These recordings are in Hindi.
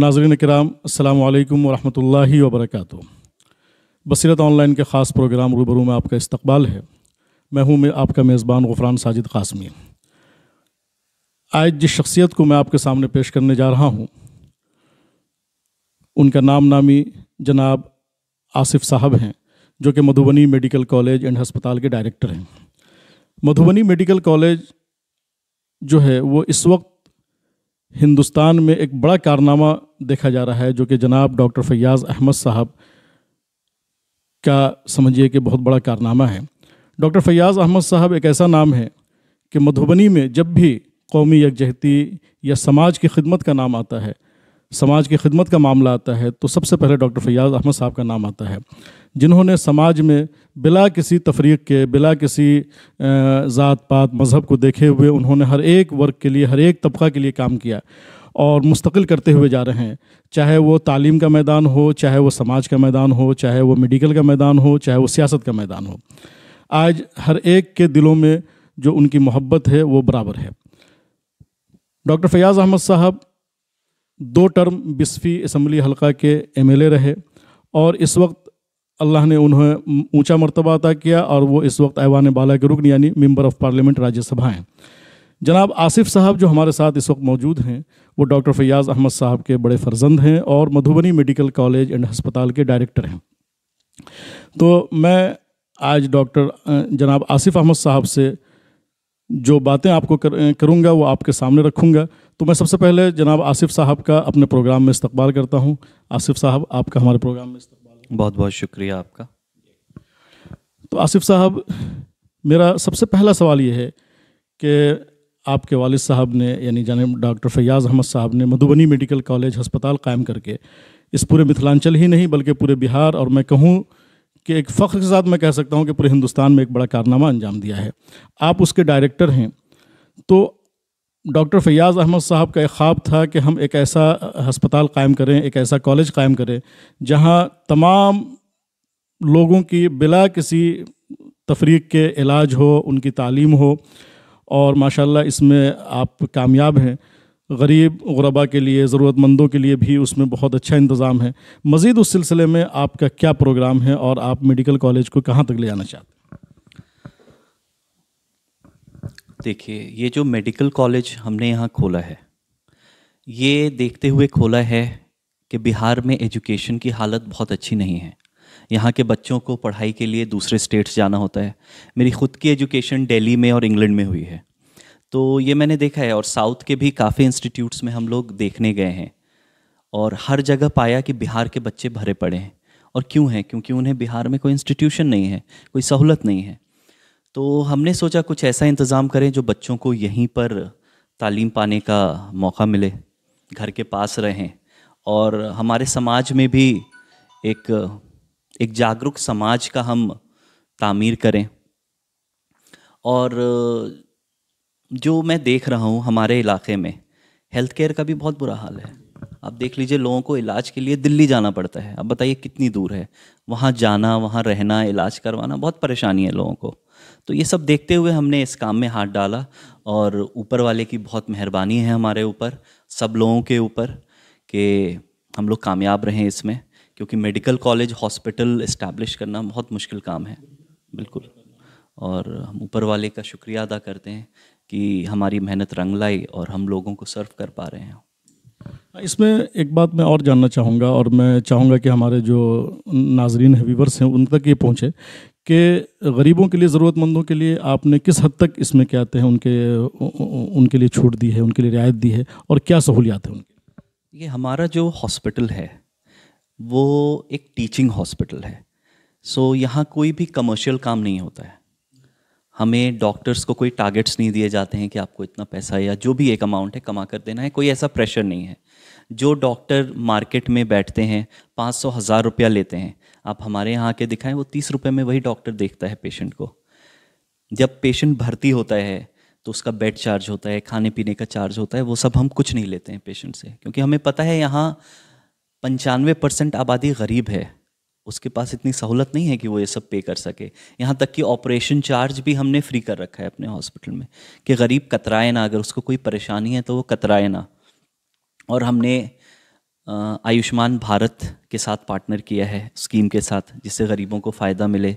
नाजरन कराम अल्लाम वरहमल वरक बसीरत ऑनलाइन के ख़ास प्रोग्राम रूबरू में आपका इस्तबाल है मैं हूँ मैं आपका मेज़बान गफरान साजिद कासमी आज जिस शख्सियत को मैं आपके सामने पेश करने जा रहा हूँ उनका नाम नामी जनाब आसिफ साहब हैं जो कि मधुबनी मेडिकल कॉलेज एंड हस्पताल के डायरेक्टर हैं मधुबनी मेडिकल कॉलेज जो है वो इस वक्त हिंदुस्तान में एक बड़ा कारनामा देखा जा रहा है जो कि जनाब डॉक्टर फैयाज़ अहमद साहब का समझिए कि बहुत बड़ा कारनामा है डॉक्टर फैयाज़ अहमद साहब एक ऐसा नाम है कि मधुबनी में जब भी कौमी यकजहती या समाज की खिदमत का नाम आता है समाज की खिदमत का मामला आता है तो सबसे पहले डॉक्टर फैयाज अहमद साहब का नाम आता है जिन्होंने समाज में बिला किसी तफरीक के बिला किसी ज़ात पात मज़हब को देखे हुए उन्होंने हर एक वर्ग के लिए हर एक तबका के लिए काम किया और मुस्तकिल करते हुए जा रहे हैं चाहे वो तालीम का मैदान हो चाहे वो समाज का मैदान हो चाहे वो मेडिकल का मैदान हो चाहे वो सियासत का मैदान हो आज हर एक के दिलों में जो उनकी मोहब्बत है वो बराबर है डॉक्टर फयाज़ अहमद साहब दो टर्म बिस्फी इसम्बली हलका के एमएलए रहे और इस वक्त अल्लाह ने उन्हें ऊंचा मरतबा अता किया और वो इस वक्त ऐवान बाला के रुकन यानी मेंबर ऑफ पार्लियामेंट राज्यसभा हैं जनाब आसिफ साहब जो हमारे साथ इस वक्त मौजूद हैं वो डॉक्टर फैयाज़ अहमद साहब के बड़े फर्जंद हैं और मधुबनी मेडिकल कॉलेज एंड हस्पताल के डायरेक्टर हैं तो मैं आज डॉक्टर जनाब आसिफ अहमद साहब से जो बातें आपको कर, करूँगा वो आपके सामने रखूँगा तो मैं सबसे पहले जनाब आसिफ साहब का अपने प्रोग्राम में इस्तबाल करता हूँ आसिफ साहब आपका हमारे प्रोग्राम में इस्तबाल बहुत बहुत शुक्रिया आपका तो आसिफ साहब मेरा सबसे पहला सवाल ये है कि आपके वाल साहब ने यानी जाने डॉक्टर फैयाज़ अहमद साहब ने मधुबनी मेडिकल कॉलेज हस्पताल कायम करके इस पूरे मिथिलांचल ही नहीं बल्कि पूरे बिहार और मैं कहूँ कि एक फ़ख्र के साथ मैं कह सकता हूँ कि पूरे हिंदुस्तान में एक बड़ा कारनामा अंजाम दिया है आप उसके डायरेक्टर हैं तो डॉक्टर फैयाज़ अहमद साहब का एक ख्वाब था कि हम एक ऐसा हस्पताल कायम करें एक ऐसा कॉलेज कायम करें जहां तमाम लोगों की बिला किसी तफरीक के इलाज हो उनकी तालीम हो और माशाल्लाह इसमें आप कामयाब हैं गरीब गुरबा के लिए ज़रूरतमंदों के लिए भी उसमें बहुत अच्छा इंतज़ाम है मज़ीद उस सिलसिले में आपका क्या प्रोग्राम है और आप मेडिकल कॉलेज को कहाँ तक ले जाना चाहते हैं देखिए ये जो मेडिकल कॉलेज हमने यहाँ खोला है ये देखते हुए खोला है कि बिहार में एजुकेशन की हालत बहुत अच्छी नहीं है यहाँ के बच्चों को पढ़ाई के लिए दूसरे स्टेट्स जाना होता है मेरी खुद की एजुकेशन दिल्ली में और इंग्लैंड में हुई है तो ये मैंने देखा है और साउथ के भी काफ़ी इंस्टीट्यूट्स में हम लोग देखने गए हैं और हर जगह पाया कि बिहार के बच्चे भरे पड़े हैं और क्यों हैं क्योंकि उन्हें बिहार में कोई इंस्टीट्यूशन नहीं है कोई सहूलत नहीं है तो हमने सोचा कुछ ऐसा इंतज़ाम करें जो बच्चों को यहीं पर तालीम पाने का मौका मिले घर के पास रहें और हमारे समाज में भी एक एक जागरूक समाज का हम तामीर करें और जो मैं देख रहा हूँ हमारे इलाके में हेल्थ केयर का भी बहुत बुरा हाल है आप देख लीजिए लोगों को इलाज के लिए दिल्ली जाना पड़ता है अब बताइए कितनी दूर है वहाँ जाना वहाँ रहना इलाज करवाना बहुत परेशानी है लोगों को तो ये सब देखते हुए हमने इस काम में हाथ डाला और ऊपर वाले की बहुत मेहरबानी है हमारे ऊपर सब लोगों के ऊपर कि हम लोग कामयाब रहें इसमें क्योंकि मेडिकल कॉलेज हॉस्पिटल इस्टेब्लिश करना बहुत मुश्किल काम है बिल्कुल और हम ऊपर वाले का शुक्रिया अदा करते हैं कि हमारी मेहनत रंग लाई और हम लोगों को सर्व कर पा रहे हैं इसमें एक बात मैं और जानना चाहूँगा और मैं चाहूँगा कि हमारे जो नाजरीन है व्यूवर्स हैं उन तक ये पहुँचे कि गरीबों के लिए ज़रूरतमंदों के लिए आपने किस हद तक इसमें क्या आते हैं उनके उनके लिए छूट दी है उनके लिए रियायत दी है और क्या सहूलियात है उनकी ये हमारा जो हॉस्पिटल है वो एक टीचिंग हॉस्पिटल है सो यहाँ कोई भी कमर्शियल काम नहीं होता है हमें डॉक्टर्स को कोई टारगेट्स नहीं दिए जाते हैं कि आपको इतना पैसा या जो भी एक अमाउंट है कमा कर देना है कोई ऐसा प्रेशर नहीं है जो डॉक्टर मार्केट में बैठते हैं पाँच सौ हज़ार रुपया लेते हैं आप हमारे यहाँ आके दिखाएं वो तीस रुपये में वही डॉक्टर देखता है पेशेंट को जब पेशेंट भर्ती होता है तो उसका बेड चार्ज होता है खाने पीने का चार्ज होता है वो सब हम कुछ नहीं लेते हैं पेशेंट से क्योंकि हमें पता है यहाँ पंचानवे परसेंट आबादी गरीब है उसके पास इतनी सहूलत नहीं है कि वो ये सब पे कर सके यहाँ तक कि ऑपरेशन चार्ज भी हमने फ्री कर रखा है अपने हॉस्पिटल में कि गरीब कतराए ना अगर उसको कोई परेशानी है तो वो कतराए ना और हमने आयुष्मान भारत के साथ पार्टनर किया है स्कीम के साथ जिससे गरीबों को फ़ायदा मिले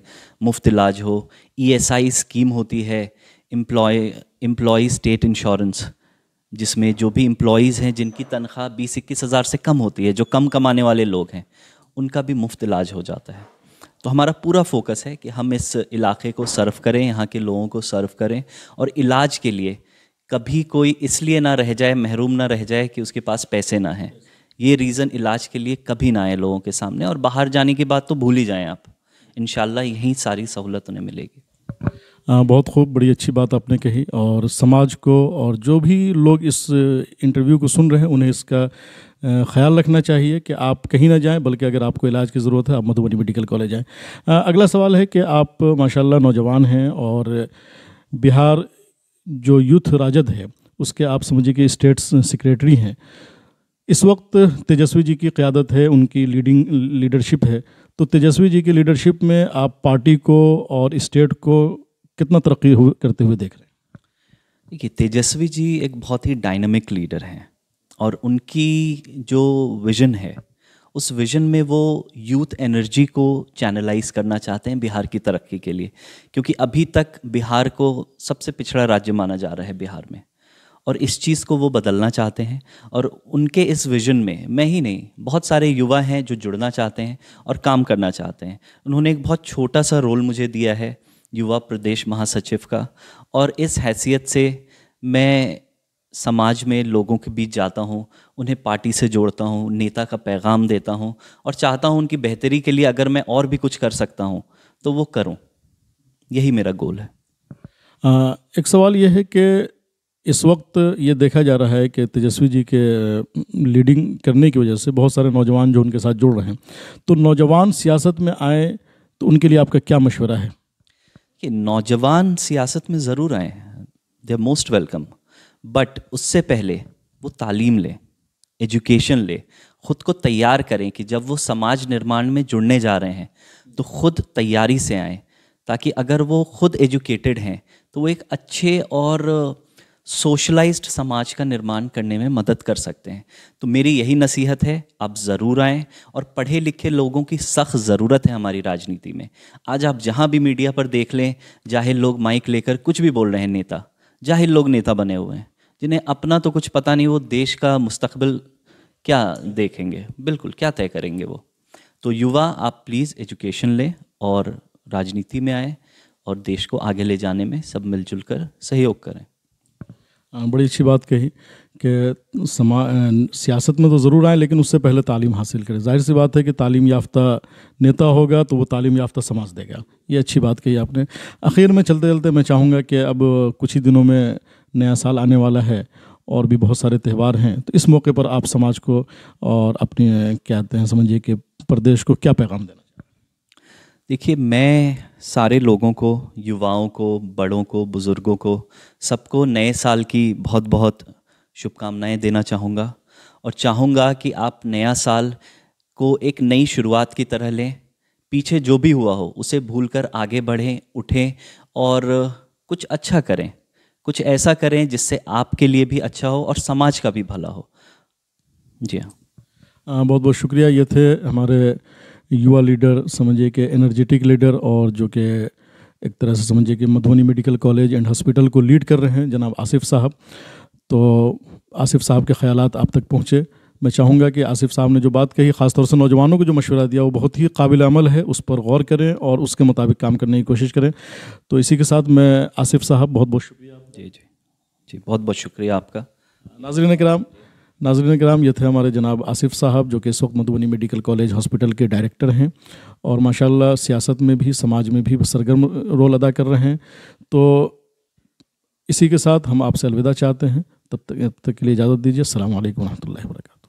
मुफ्त इलाज हो ई e स्कीम होती है एम्प्लॉय एम्प्लॉय स्टेट इंश्योरेंस जिसमें जो भी एम्प्लॉयज़ हैं जिनकी तनख्वाह बीस इक्कीस हज़ार से कम होती है जो कम कमाने वाले लोग हैं उनका भी मुफ्त इलाज हो जाता है तो हमारा पूरा फोकस है कि हम इस इलाके को सर्व करें यहाँ के लोगों को सर्व करें और इलाज के लिए कभी कोई इसलिए ना रह जाए महरूम ना रह जाए कि उसके पास पैसे ना हैं ये रीज़न इलाज के लिए कभी ना आए लोगों के सामने और बाहर जाने की बात तो भूल ही जाएँ आप इन यहीं सारी सहूलत उन्हें मिलेगी बहुत खूब बड़ी अच्छी बात आपने कही और समाज को और जो भी लोग इस इंटरव्यू को सुन रहे हैं उन्हें इसका ख्याल रखना चाहिए कि आप कहीं ना जाएं बल्कि अगर आपको इलाज की ज़रूरत है आप मधुबनी मेडिकल कॉलेज आएँ अगला सवाल है कि आप माशाल्लाह नौजवान हैं और बिहार जो यूथ राजद है उसके आप समझिए कि स्टेट सेक्रेटरी हैं इस वक्त तेजस्वी जी की क़्यादत है उनकी लीडिंग लीडरशिप है तो तेजस्वी जी की लीडरशिप में आप पार्टी को और इस्टेट को कितना तरक्की करते हुए देख रहे हैं देखिए तेजस्वी जी एक बहुत ही डायनमिक लीडर हैं और उनकी जो विज़न है उस विज़न में वो यूथ एनर्जी को चैनलाइज करना चाहते हैं बिहार की तरक्की के लिए क्योंकि अभी तक बिहार को सबसे पिछड़ा राज्य माना जा रहा है बिहार में और इस चीज़ को वो बदलना चाहते हैं और उनके इस विज़न में मैं ही नहीं बहुत सारे युवा हैं जो जुड़ना चाहते हैं और काम करना चाहते हैं उन्होंने एक बहुत छोटा सा रोल मुझे दिया है युवा प्रदेश महासचिव का और इस हैसियत से मैं समाज में लोगों के बीच जाता हूँ उन्हें पार्टी से जोड़ता हूँ नेता का पैगाम देता हूँ और चाहता हूँ उनकी बेहतरी के लिए अगर मैं और भी कुछ कर सकता हूँ तो वो करूँ यही मेरा गोल है आ, एक सवाल यह है कि इस वक्त ये देखा जा रहा है कि तेजस्वी जी के लीडिंग करने की वजह से बहुत सारे नौजवान जो उनके साथ जुड़ रहे हैं तो नौजवान सियासत में आए तो उनके लिए आपका क्या मशवरा है कि नौजवान सियासत में ज़रूर आए they are most welcome but उससे पहले वो तालीम लें एजुकेशन ले खुद को तैयार करें कि जब वो समाज निर्माण में जुड़ने जा रहे हैं तो खुद तैयारी से आएँ ताकि अगर वो खुद एजुकेटेड हैं तो वो एक अच्छे और सोशलाइज्ड समाज का निर्माण करने में मदद कर सकते हैं तो मेरी यही नसीहत है आप ज़रूर आएँ और पढ़े लिखे लोगों की सख्त ज़रूरत है हमारी राजनीति में आज आप जहाँ भी मीडिया पर देख लें जाहिर लोग माइक लेकर कुछ भी बोल रहे हैं नेता जाहिर लोग नेता बने हुए हैं जिन्हें अपना तो कुछ पता नहीं वो देश का मुस्तकबिल क्या देखेंगे बिल्कुल क्या तय करेंगे वो तो युवा आप प्लीज़ एजुकेशन लें और राजनीति में आए और देश को आगे ले जाने में सब मिलजुल कर सहयोग करें बड़ी अच्छी बात कही कि समा सियासत में तो ज़रूर आए लेकिन उससे पहले तालीम हासिल करें जाहिर सी बात है कि तालीम याफ्ता नेता होगा तो वो तालीम याफ्ता समाज देगा ये अच्छी बात कही आपने आखिर में चलते चलते मैं चाहूँगा कि अब कुछ ही दिनों में नया साल आने वाला है और भी बहुत सारे त्यौहार हैं तो इस मौके पर आप समाज को और अपने कहते हैं समझिए कि प्रदेश को क्या पैगाम देना देखिए मैं सारे लोगों को युवाओं को बड़ों को बुज़ुर्गों को सबको नए साल की बहुत बहुत शुभकामनाएं देना चाहूँगा और चाहूँगा कि आप नया साल को एक नई शुरुआत की तरह लें पीछे जो भी हुआ हो उसे भूलकर आगे बढ़ें उठें और कुछ अच्छा करें कुछ ऐसा करें जिससे आपके लिए भी अच्छा हो और समाज का भी भला हो जी हाँ बहुत बहुत शुक्रिया ये थे हमारे युवा लीडर समझिए कि एनर्जेटिक लीडर और जो कि एक तरह से समझिए कि Madhubani medical college and hospital को लीड कर रहे हैं जनाब आसिफ साहब तो आसिफ साहब के ख्याल आप तक पहुँचे मैं चाहूँगा कि आसिफ साहब ने जो बात कही ख़ासतौर से नौजवानों को जो मशवरा दिया वो बहुत ही काबिल अमल है उस पर गौर करें और उसके मुताबिक काम करने की कोशिश करें तो इसी के साथ मैं आसिफ साहब बहुत बहुत शुक्रिया जी जी जी बहुत बहुत शुक्रिया आपका नाजरन कराम नाजरन कराम ये थे हमारे जनाब आसिफ साहब जो कि इस वक्त मधुबनी मेडिकल कॉलेज हॉस्पिटल के डायरेक्टर हैं और माशा सियासत में भी समाज में भी सरगर्म रोल अदा कर रहे हैं तो इसी के साथ हम आपसे अलविदा चाहते हैं तब तक तब तक के लिए इजाज़त दीजिए अल्लाम वरहमल वर्का